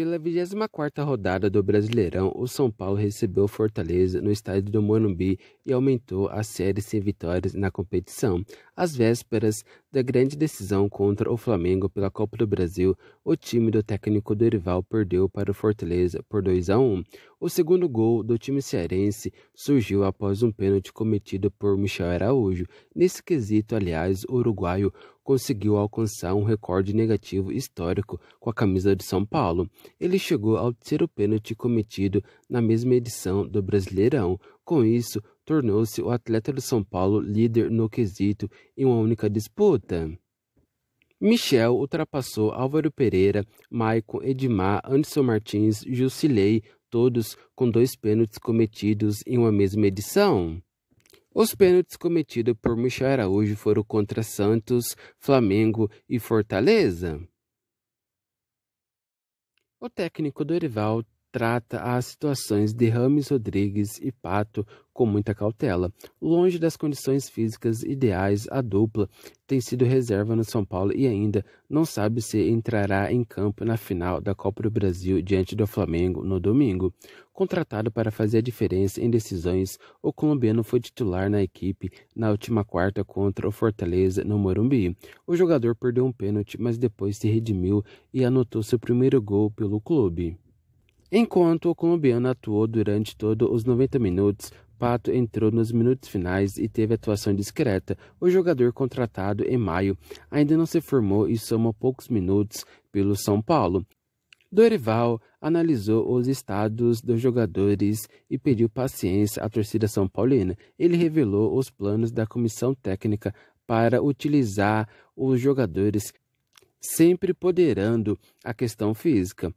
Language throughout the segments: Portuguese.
Pela 24 rodada do Brasileirão, o São Paulo recebeu Fortaleza no estádio do Morumbi e aumentou a série sem vitórias na competição. Às vésperas da grande decisão contra o Flamengo pela Copa do Brasil, o time do técnico Dorival perdeu para o Fortaleza por 2 a 1. O segundo gol do time cearense surgiu após um pênalti cometido por Michel Araújo. Nesse quesito, aliás, o uruguaio conseguiu alcançar um recorde negativo histórico com a camisa de São Paulo. Ele chegou ao terceiro pênalti cometido na mesma edição do Brasileirão. Com isso, tornou-se o atleta do São Paulo líder no quesito em uma única disputa. Michel ultrapassou Álvaro Pereira, Maicon, Edmar, Anderson Martins, Jusilei, todos com dois pênaltis cometidos em uma mesma edição. Os pênaltis cometidos por Michel Araújo foram contra Santos, Flamengo e Fortaleza. O técnico Dorival trata as situações de Rames Rodrigues e Pato com muita cautela. Longe das condições físicas ideais, a dupla tem sido reserva no São Paulo e ainda não sabe se entrará em campo na final da Copa do Brasil diante do Flamengo no domingo. Contratado para fazer a diferença em decisões, o colombiano foi titular na equipe na última quarta contra o Fortaleza no Morumbi. O jogador perdeu um pênalti, mas depois se redimiu e anotou seu primeiro gol pelo clube. Enquanto o colombiano atuou durante todos os 90 minutos, Pato entrou nos minutos finais e teve atuação discreta. O jogador contratado em maio ainda não se formou e soma poucos minutos pelo São Paulo. Dorival analisou os estados dos jogadores e pediu paciência à torcida São Paulina. Ele revelou os planos da comissão técnica para utilizar os jogadores, sempre poderando a questão física.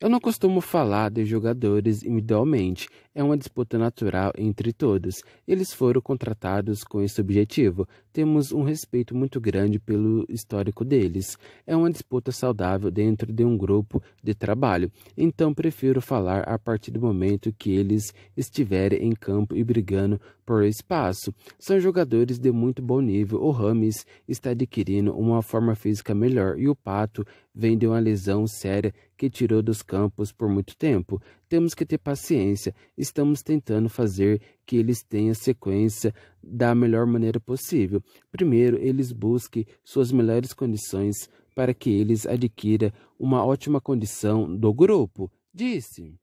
Eu não costumo falar de jogadores individualmente, é uma disputa natural entre todos. Eles foram contratados com esse objetivo. Temos um respeito muito grande pelo histórico deles. É uma disputa saudável dentro de um grupo de trabalho. Então prefiro falar a partir do momento que eles estiverem em campo e brigando por espaço. São jogadores de muito bom nível. O Rames está adquirindo uma forma física melhor e o Pato vem de uma lesão séria que tirou dos campos por muito tempo. Temos que ter paciência. Estamos tentando fazer que eles tenham sequência da melhor maneira possível. Primeiro, eles busquem suas melhores condições para que eles adquiram uma ótima condição do grupo, disse.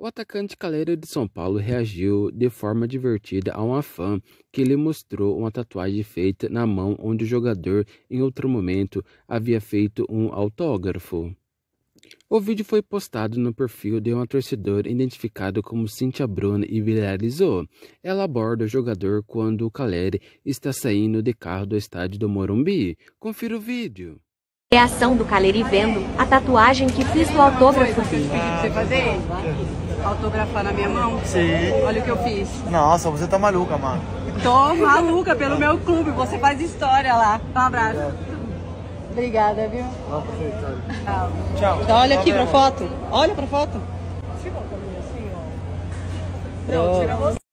O atacante Calera de São Paulo reagiu de forma divertida a uma fã que lhe mostrou uma tatuagem feita na mão onde o jogador, em outro momento, havia feito um autógrafo. O vídeo foi postado no perfil de uma torcedora identificada como Cintia Bruna e viralizou. Ela aborda o jogador quando o Caleri está saindo de carro do estádio do Morumbi. Confira o vídeo. Reação é do Caleri vendo a tatuagem que fiz do autógrafo dele autografar na minha mão? Sim. Olha o que eu fiz. Nossa, você tá maluca, mano. Tô maluca pelo meu clube, você faz história lá. Um abraço. Obrigada, viu? Tchau. Tchau. Então olha aqui pra foto. Olha pra foto. Tira assim, ó. Não, tira você.